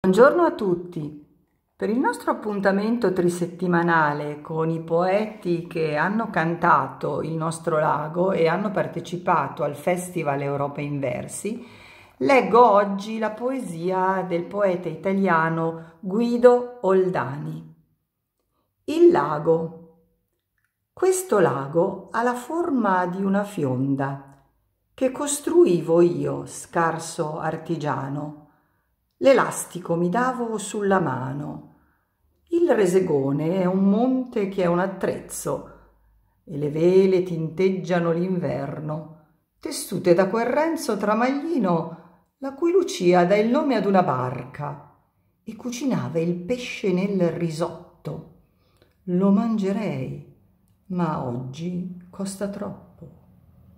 Buongiorno a tutti. Per il nostro appuntamento trisettimanale con i poeti che hanno cantato il nostro lago e hanno partecipato al Festival Europa in Versi, leggo oggi la poesia del poeta italiano Guido Oldani. Il lago. Questo lago ha la forma di una fionda che costruivo io, scarso artigiano L'elastico mi davo sulla mano. Il resegone è un monte che è un attrezzo e le vele tinteggiano l'inverno, tessute da quel Renzo Tramaglino la cui Lucia dà il nome ad una barca e cucinava il pesce nel risotto. Lo mangerei, ma oggi costa troppo.